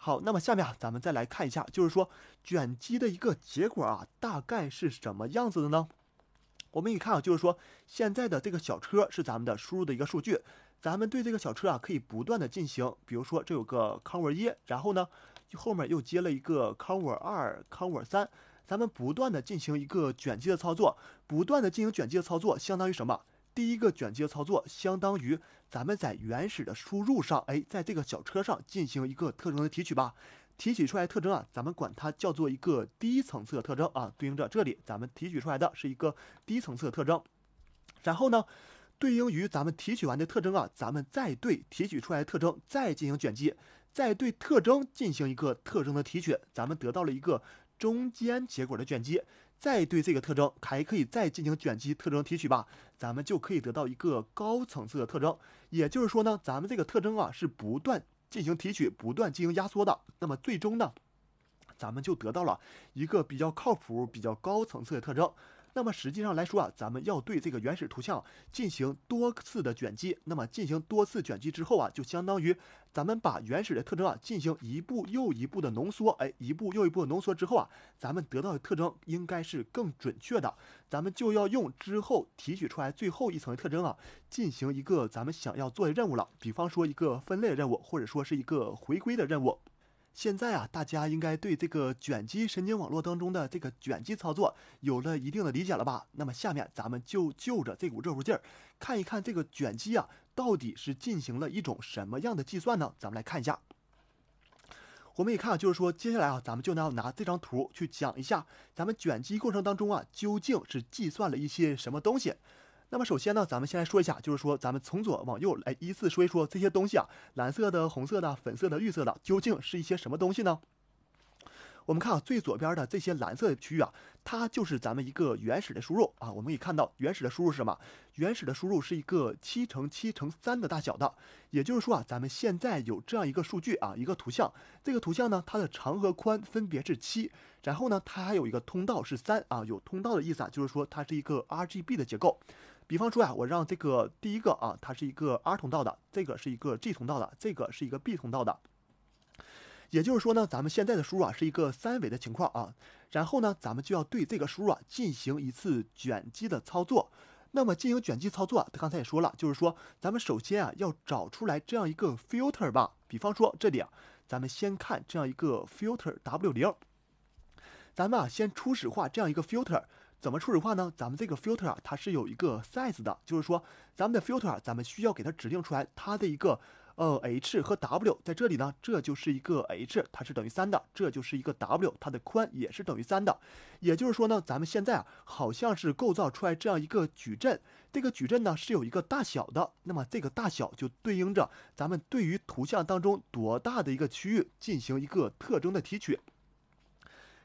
好，那么下面咱们再来看一下，就是说卷积的一个结果啊，大概是什么样子的呢？我们一看啊，就是说现在的这个小车是咱们的输入的一个数据，咱们对这个小车啊可以不断的进行，比如说这有个 cover 一，然后呢后面又接了一个 cover 二，cover 三，咱们不断的进行一个卷积的操作，不断的进行卷积的操作，相当于什么？第一个卷积操作相当于咱们在原始的输入上，哎，在这个小车上进行一个特征的提取吧。提取出来特征啊，咱们管它叫做一个低层次的特征啊。对应着这里，咱们提取出来的是一个低层次的特征。然后呢，对应于咱们提取完的特征啊，咱们再对提取出来的特征再进行卷积，再对特征进行一个特征的提取，咱们得到了一个中间结果的卷积。再对这个特征还可以再进行卷积特征提取吧，咱们就可以得到一个高层次的特征。也就是说呢，咱们这个特征啊是不断进行提取、不断进行压缩的。那么最终呢，咱们就得到了一个比较靠谱、比较高层次的特征。那么实际上来说啊，咱们要对这个原始图像进行多次的卷积。那么进行多次卷积之后啊，就相当于咱们把原始的特征啊进行一步又一步的浓缩。哎，一步又一步浓缩之后啊，咱们得到的特征应该是更准确的。咱们就要用之后提取出来最后一层特征啊，进行一个咱们想要做的任务了。比方说一个分类任务，或者说是一个回归的任务。现在啊，大家应该对这个卷积神经网络当中的这个卷积操作有了一定的理解了吧？那么下面咱们就就着这股热乎劲儿，看一看这个卷积啊到底是进行了一种什么样的计算呢？咱们来看一下。我们一看啊，就是说接下来啊，咱们就拿拿这张图去讲一下，咱们卷积过程当中啊，究竟是计算了一些什么东西。那么首先呢，咱们先来说一下，就是说咱们从左往右来依次说一说这些东西啊，蓝色的、红色的、粉色的、绿色的，究竟是一些什么东西呢？我们看啊，最左边的这些蓝色的区域啊，它就是咱们一个原始的输入啊。我们可以看到原始的输入是什么？原始的输入是一个七乘七乘三的大小的，也就是说啊，咱们现在有这样一个数据啊，一个图像。这个图像呢，它的长和宽分别是七，然后呢，它还有一个通道是三啊。有通道的意思啊，就是说它是一个 RGB 的结构。比方说呀，我让这个第一个啊，它是一个 R 通道的，这个是一个 G 通道的，这个是一个 B 通道的。也就是说呢，咱们现在的输入啊是一个三维的情况啊。然后呢，咱们就要对这个输入啊进行一次卷积的操作。那么进行卷积操作，刚才也说了，就是说咱们首先啊要找出来这样一个 filter 吧。比方说这里啊，咱们先看这样一个 filter W 零。咱们啊先初始化这样一个 filter。怎么初始化呢？咱们这个 filter 啊，它是有一个 size 的，就是说，咱们的 filter，咱们需要给它指定出来它的一个呃 h 和 w，在这里呢，这就是一个 h，它是等于三的，这就是一个 w，它的宽也是等于三的。也就是说呢，咱们现在啊，好像是构造出来这样一个矩阵，这个矩阵呢是有一个大小的，那么这个大小就对应着咱们对于图像当中多大的一个区域进行一个特征的提取。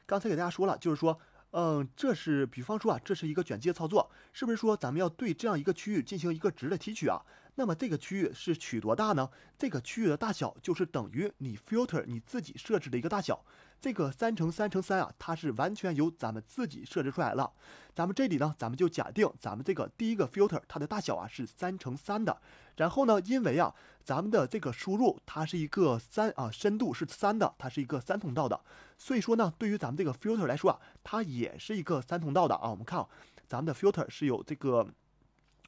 刚才给大家说了，就是说。嗯，这是比方说啊，这是一个卷积操作，是不是说咱们要对这样一个区域进行一个值的提取啊？那么这个区域是取多大呢？这个区域的大小就是等于你 filter 你自己设置的一个大小。这个三乘三乘三啊，它是完全由咱们自己设置出来了。咱们这里呢，咱们就假定咱们这个第一个 filter 它的大小啊是三乘三的。然后呢，因为啊，咱们的这个输入它是一个三啊，深度是三的，它是一个三通道的。所以说呢，对于咱们这个 filter 来说啊，它也是一个三通道的啊。我们看啊，咱们的 filter 是有这个。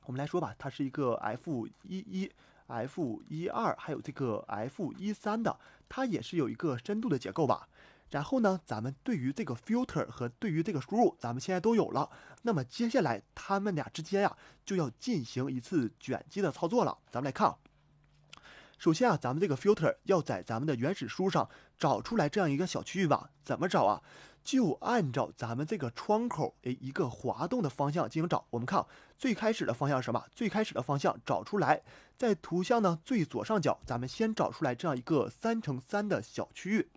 我们来说吧，它是一个 F 一一、F 一二，还有这个 F 一三的，它也是有一个深度的结构吧。然后呢，咱们对于这个 filter 和对于这个输入，咱们现在都有了。那么接下来，它们俩之间呀，就要进行一次卷积的操作了。咱们来看。首先啊，咱们这个 filter 要在咱们的原始书上找出来这样一个小区域吧？怎么找啊？就按照咱们这个窗口诶一个滑动的方向进行找。我们看最开始的方向是什么？最开始的方向找出来，在图像呢最左上角，咱们先找出来这样一个三乘三的小区域。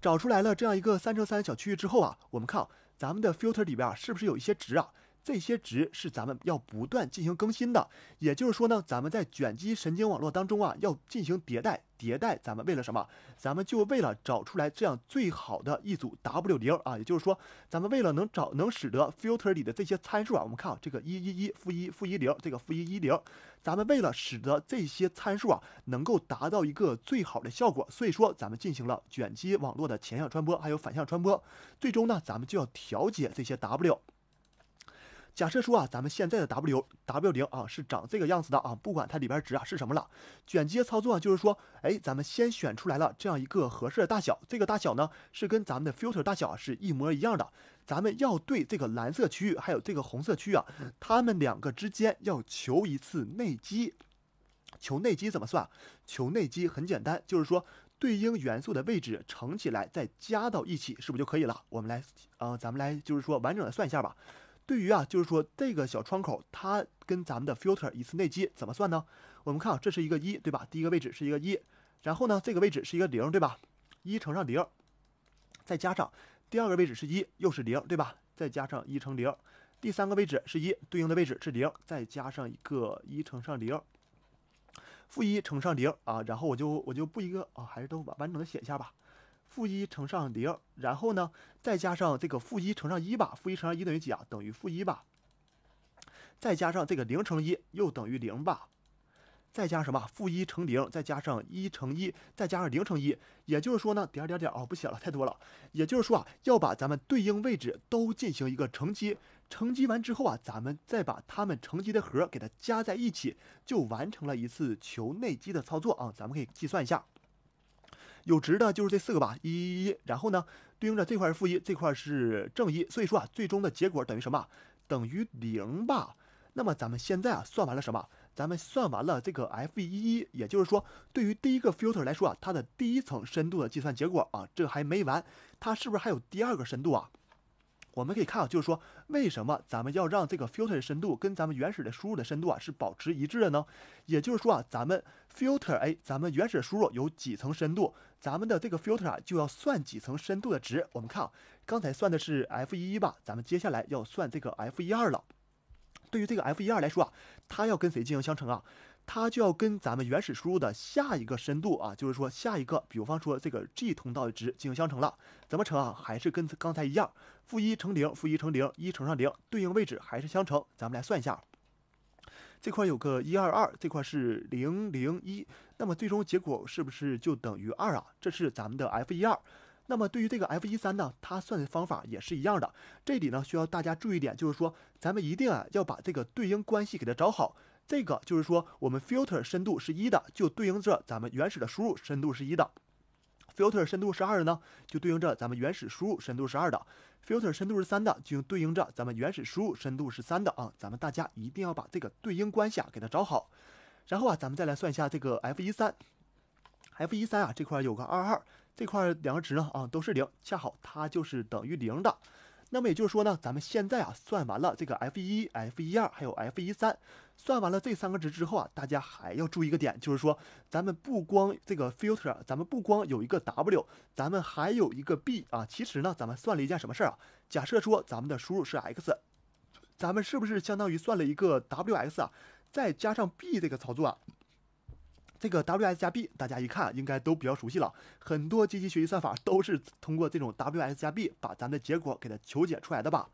找出来了这样一个三乘三小区域之后啊，我们看咱们的 filter 里边啊，是不是有一些值啊？这些值是咱们要不断进行更新的，也就是说呢，咱们在卷积神经网络当中啊，要进行迭代迭代。咱们为了什么？咱们就为了找出来这样最好的一组 W 零啊。也就是说，咱们为了能找能使得 filter 里的这些参数啊，我们看啊，这个一一一负一负一零，这个负一一零，咱们为了使得这些参数啊能够达到一个最好的效果，所以说咱们进行了卷积网络的前向传播，还有反向传播。最终呢，咱们就要调节这些 W。假设说啊，咱们现在的 W W 零啊是长这个样子的啊，不管它里边值啊是什么了，卷接操作就是说，哎，咱们先选出来了这样一个合适的大小，这个大小呢是跟咱们的 filter 大小是一模一样的。咱们要对这个蓝色区域还有这个红色区域啊，它们两个之间要求一次内积。求内积怎么算？求内积很简单，就是说对应元素的位置乘起来再加到一起，是不是就可以了？我们来，呃，咱们来就是说完整的算一下吧。对于啊，就是说这个小窗口，它跟咱们的 filter 一次内积怎么算呢？我们看啊，这是一个一，对吧？第一个位置是一个一，然后呢，这个位置是一个零，对吧？一乘上零，再加上第二个位置是一，又是零，对吧？再加上一乘零，第三个位置是一，对应的位置是零，再加上一个一乘上零，负一乘上零啊。然后我就我就不一个啊，还是都完整的写一下吧。负一乘上零，然后呢，再加上这个负一乘上一吧，负一乘上一等于几啊？等于负一吧。再加上这个零乘一又等于零吧。再加什么？负一乘零，再加上一乘一，再加上零乘一。也就是说呢，点点点啊，不写了，太多了。也就是说啊，要把咱们对应位置都进行一个乘积，乘积完之后啊，咱们再把它们乘积的和给它加在一起，就完成了一次求内积的操作啊。咱们可以计算一下。有值的就是这四个吧，一，一然后呢，对应着这块是负一，这块是正一，所以说啊，最终的结果等于什么？等于零吧。那么咱们现在啊，算完了什么？咱们算完了这个 f 一，也就是说，对于第一个 filter 来说啊，它的第一层深度的计算结果啊，这还没完，它是不是还有第二个深度啊？我们可以看啊，就是说，为什么咱们要让这个 filter 的深度跟咱们原始的输入的深度啊是保持一致的呢？也就是说啊，咱们 filter a，咱们原始输入有几层深度，咱们的这个 filter 啊就要算几层深度的值。我们看啊，刚才算的是 f 一吧，咱们接下来要算这个 f 一二了。对于这个 f 一二来说啊，它要跟谁进行相乘啊？它就要跟咱们原始输入的下一个深度啊，就是说下一个，比方说这个 G 通道的值进行相乘了，怎么乘啊？还是跟刚才一样，负一乘零，负一乘零，一乘上零，对应位置还是相乘。咱们来算一下，这块有个一二二，这块是零零一，那么最终结果是不是就等于二啊？这是咱们的 F 一二。那么对于这个 F 一三呢，它算的方法也是一样的。这里呢需要大家注意点，就是说咱们一定啊要把这个对应关系给它找好。这个就是说，我们 filter 深度是一的，就对应着咱们原始的输入深度是一的；filter 深度是二的呢，就对应着咱们原始输入深度是二的；filter 深度是三的，就对应着咱们原始输入深度是三的啊。咱们大家一定要把这个对应关系啊给它找好。然后啊，咱们再来算一下这个 f 一三，f 一三啊这块有个二二，这块两个值呢啊都是零，恰好它就是等于零的。那么也就是说呢，咱们现在啊算完了这个 f 一、f 一二还有 f 一三，算完了这三个值之后啊，大家还要注意一个点，就是说咱们不光这个 filter，咱们不光有一个 w，咱们还有一个 b 啊。其实呢，咱们算了一件什么事儿啊？假设说咱们的输入是 x，咱们是不是相当于算了一个 wx 啊，再加上 b 这个操作啊？这个 W S 加 B，大家一看应该都比较熟悉了。很多机器学习算法都是通过这种 W S 加 B 把咱的结果给它求解出来的吧？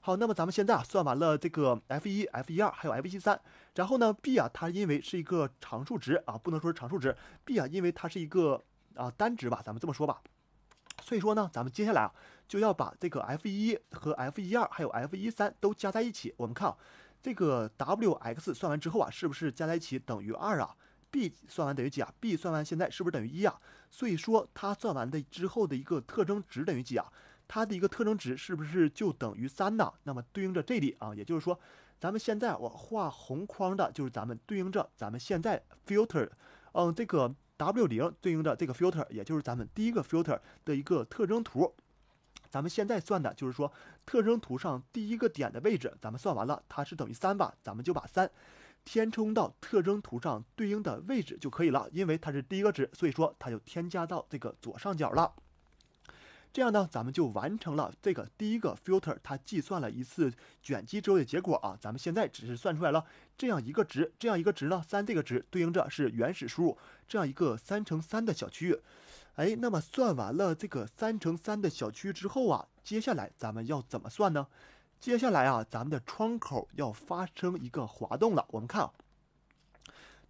好，那么咱们现在啊算完了这个 F 一、F 一二还有 F 一三，然后呢 B 啊，它因为是一个常数值啊，不能说是常数值，B 啊，因为它是一个啊单值吧，咱们这么说吧。所以说呢，咱们接下来啊就要把这个 F 一和 F 一二还有 F 一三都加在一起。我们看啊，这个 W X 算完之后啊，是不是加在一起等于二啊？b 算完等于几啊？b 算完现在是不是等于一啊？所以说它算完的之后的一个特征值等于几啊？它的一个特征值是不是就等于三呢？那么对应着这里啊，也就是说，咱们现在我画红框的就是咱们对应着咱们现在 filter，嗯，这个 w 零对应着这个 filter，也就是咱们第一个 filter 的一个特征图。咱们现在算的就是说特征图上第一个点的位置，咱们算完了它是等于三吧？咱们就把三。填充到特征图上对应的位置就可以了，因为它是第一个值，所以说它就添加到这个左上角了。这样呢，咱们就完成了这个第一个 filter，它计算了一次卷积之后的结果啊。咱们现在只是算出来了这样一个值，这样一个值呢，三这个值对应着是原始输入这样一个三乘三的小区域。哎，那么算完了这个三乘三的小区域之后啊，接下来咱们要怎么算呢？接下来啊，咱们的窗口要发生一个滑动了。我们看啊，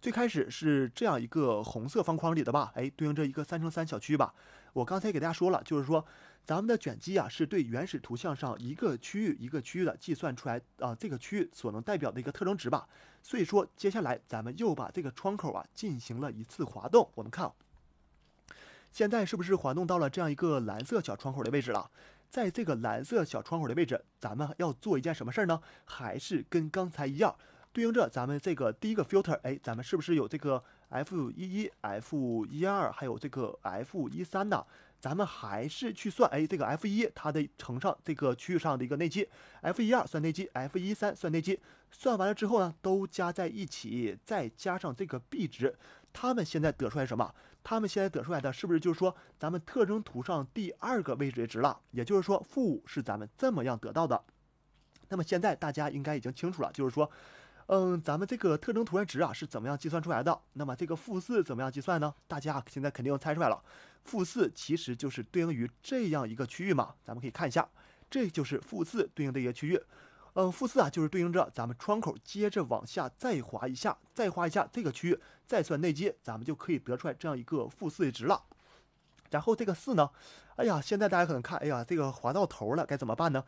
最开始是这样一个红色方框里的吧，哎，对应着一个三乘三小区吧。我刚才给大家说了，就是说咱们的卷积啊，是对原始图像上一个区域一个区域的计算出来啊，这个区域所能代表的一个特征值吧。所以说，接下来咱们又把这个窗口啊进行了一次滑动。我们看，现在是不是滑动到了这样一个蓝色小窗口的位置了？在这个蓝色小窗口的位置，咱们要做一件什么事儿呢？还是跟刚才一样，对应着咱们这个第一个 filter，哎，咱们是不是有这个 f 一一、f 一二，还有这个 f 一三呢？咱们还是去算，哎，这个 f 一它的乘上这个区域上的一个内积，f 一二算内积，f 一三算内积，算完了之后呢，都加在一起，再加上这个 b 值，他们现在得出来什么？他们现在得出来的是不是就是说咱们特征图上第二个位置的值了？也就是说负五是咱们这么样得到的。那么现在大家应该已经清楚了，就是说，嗯，咱们这个特征图的值啊是怎么样计算出来的？那么这个负四怎么样计算呢？大家现在肯定猜出来了，负四其实就是对应于这样一个区域嘛。咱们可以看一下，这就是负四对应的一个区域。嗯，负四啊，就是对应着咱们窗口接着往下再划一下，再划一下这个区域，再算内接，咱们就可以得出来这样一个负四的值了。然后这个四呢，哎呀，现在大家可能看，哎呀，这个划到头了，该怎么办呢？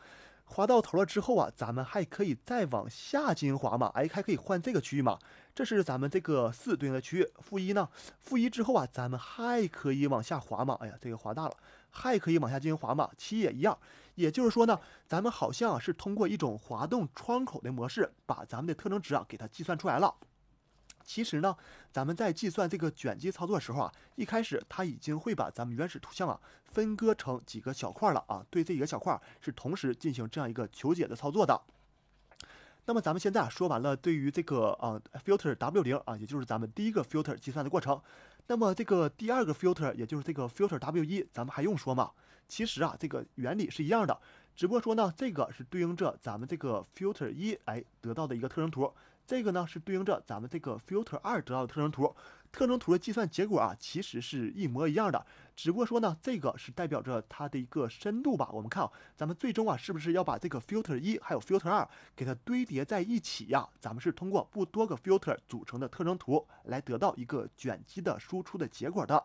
划到头了之后啊，咱们还可以再往下进行划嘛，哎，还可以换这个区域嘛。这是咱们这个四对应的区域。负一呢？负一之后啊，咱们还可以往下滑嘛。哎呀，这个划大了。还可以往下进行滑嘛，实也一样。也就是说呢，咱们好像是通过一种滑动窗口的模式，把咱们的特征值啊给它计算出来了。其实呢，咱们在计算这个卷积操作的时候啊，一开始它已经会把咱们原始图像啊分割成几个小块了啊，对这几个小块是同时进行这样一个求解的操作的。那么咱们现在啊说完了对于这个啊 filter W 零啊，也就是咱们第一个 filter 计算的过程。那么这个第二个 filter，也就是这个 filter W 一，咱们还用说吗？其实啊，这个原理是一样的，只不过说呢，这个是对应着咱们这个 filter 一哎得到的一个特征图，这个呢是对应着咱们这个 filter 二得到的特征图。特征图的计算结果啊，其实是一模一样的，只不过说呢，这个是代表着它的一个深度吧。我们看啊，咱们最终啊，是不是要把这个 filter 一还有 filter 二给它堆叠在一起呀？咱们是通过不多个 filter 组成的特征图来得到一个卷积的输出的结果的。